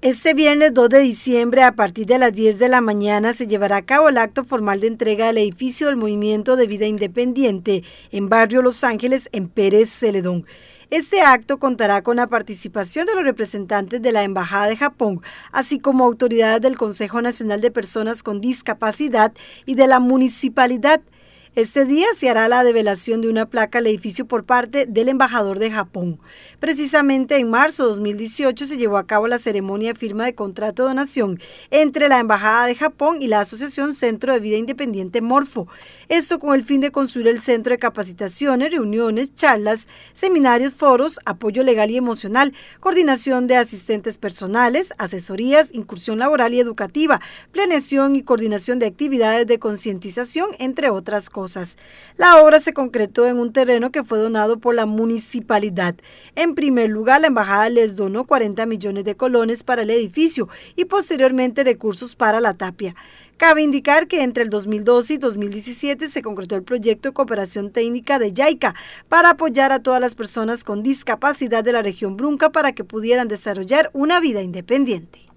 Este viernes 2 de diciembre, a partir de las 10 de la mañana, se llevará a cabo el acto formal de entrega del edificio del Movimiento de Vida Independiente en Barrio Los Ángeles, en Pérez Celedón. Este acto contará con la participación de los representantes de la Embajada de Japón, así como autoridades del Consejo Nacional de Personas con Discapacidad y de la Municipalidad este día se hará la develación de una placa al edificio por parte del embajador de Japón. Precisamente en marzo de 2018 se llevó a cabo la ceremonia de firma de contrato de donación entre la Embajada de Japón y la Asociación Centro de Vida Independiente Morfo. Esto con el fin de construir el centro de capacitaciones, reuniones, charlas, seminarios, foros, apoyo legal y emocional, coordinación de asistentes personales, asesorías, incursión laboral y educativa, planeación y coordinación de actividades de concientización, entre otras cosas. La obra se concretó en un terreno que fue donado por la municipalidad. En primer lugar, la embajada les donó 40 millones de colones para el edificio y posteriormente recursos para la tapia. Cabe indicar que entre el 2012 y 2017 se concretó el proyecto de cooperación técnica de YAICA para apoyar a todas las personas con discapacidad de la región Brunca para que pudieran desarrollar una vida independiente.